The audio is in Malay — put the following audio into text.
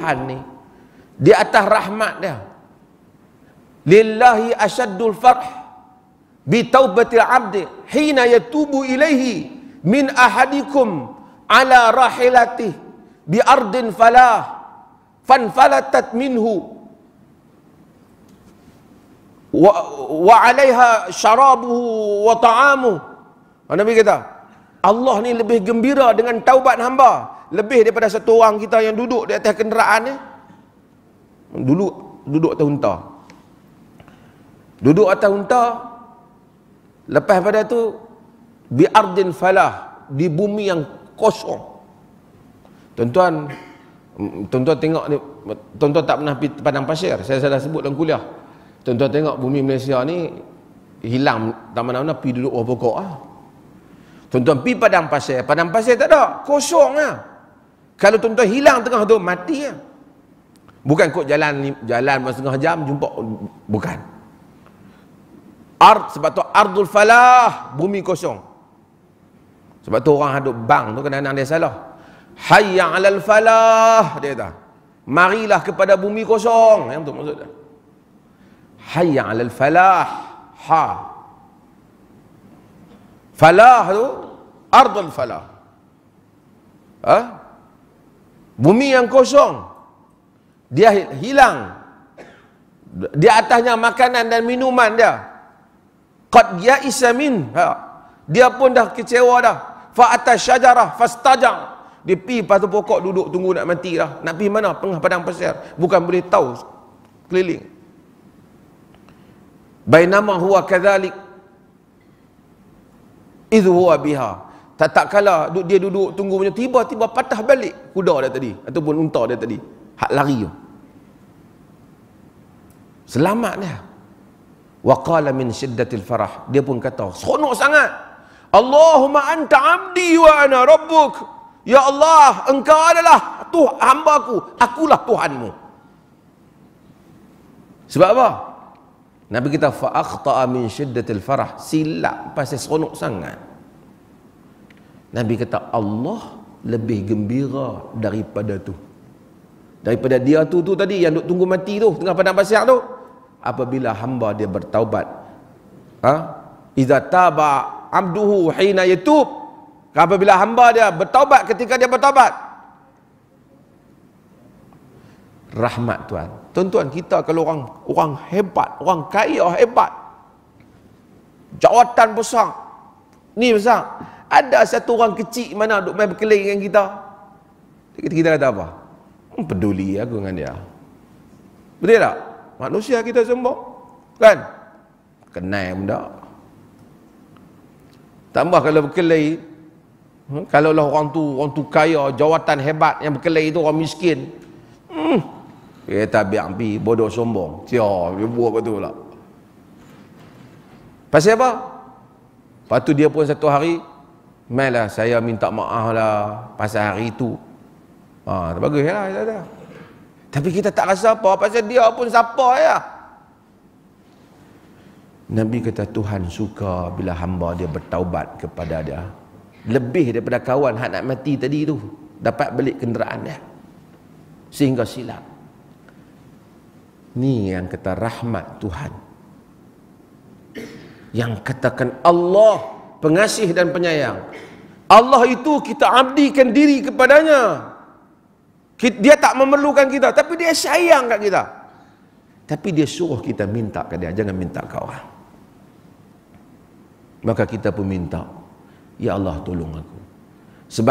Tuhan ni di atas rahmat dia lillahi ashaddul farh bi taubatil abdi hina yatubu ilaihi min ahadikum ala rahilati bi ardin falah Fan fanfalatat minhu wa, wa alaiha syarabuhu wa ta'amuhu Nabi kata Allah ni lebih gembira dengan taubat hamba lebih daripada satu orang kita yang duduk di atas kenderaan ni dulu duduk atas unta duduk atas unta lepas pada tu di ardin falah di bumi yang kosong tuan-tuan mm, tuan-tuan tengok ni tuan-tuan tak pernah pergi padang pasir saya salah sebut dalam kuliah tuan-tuan tengok bumi Malaysia ni hilang tak mana-mana pergi duduk bawah lah Tuan-tuan pergi padang pasir. Padang pasir tak ada. Kosong lah. Kalau tuan-tuan hilang tengah tu, mati lah. Bukan kot jalan jalan masa tengah jam, jumpa. Bukan. Ard, sebab tu ardul falah, bumi kosong. Sebab tu orang hadup bang tu, kadang-kadang dia salah. Hayya alal falah, dia kata. Marilah kepada bumi kosong. Yang tu maksudnya. Hayya alal falah. Ha. Falah tu ardul falah. Ha? Bumi yang kosong. Dia hilang. Di atasnya makanan dan minuman dia. Qad ya'isa min. Ha. Dia pun dah kecewa dah. Fa atas syajarah fastajam. Dia pi patu pokok duduk tunggu nak mati dah. Nak pi mana? Pengah padang pasir. Bukan boleh tahu keliling. Bainama huwa kadzalik idhuwa biha tak tak kala dia duduk tunggu punya tiba-tiba patah balik kuda dia tadi ataupun unta dia tadi hak lari tu selamat dia waqala min syiddatil farah dia pun kata seronok sangat Allahumma anta abdi wa ana rabbuk ya Allah engkau adalah tu hamba aku akulah tuhanmu sebab apa Nabi kita fa min syiddatil farah silap pasal seronok sangat. Nabi kata Allah lebih gembira daripada tu. Daripada dia tu tu tadi yang duk tunggu mati tu tengah padang pasir tu. Apabila hamba dia bertaubat. Ha? Iza taba abduhu hina yatub. Apabila hamba dia bertaubat ketika dia bertaubat rahmat Tuhan. Tuan-tuan kita kalau orang orang hebat, orang kaya hebat. Jawatan besar. Ni besar. Ada satu orang kecil mana duk main berkeliling dengan kita. Kita kita kata apa? Hmm, peduli aku dengan dia. Betul tak? Manusia kita sembuh Kan? Kenal benda. Tambah kalau berkelahi, hmm, kalau lah orang tu orang tu kaya, jawatan hebat yang berkelahi itu orang miskin, Ya tabi' pi bodoh sombong. Ya, dia buat betul lah. Pasal apa? Patu dia pun satu hari, Mailah saya minta maaf lah pasal hari itu. Ha, tak bagus lah. Ya, Tapi kita tak rasa apa pasal dia pun siapa ya. Nabi kata Tuhan suka bila hamba dia bertaubat kepada dia. Lebih daripada kawan hak nak mati tadi tu. Dapat balik kenderaan dia. Sehingga silap. Ini yang kata rahmat Tuhan yang katakan Allah pengasih dan penyayang Allah itu kita abdikan diri kepadanya dia tak memerlukan kita tapi dia sayang kat kita tapi dia suruh kita minta ke dia jangan minta ke orang maka kita pun minta ya Allah tolong aku sebab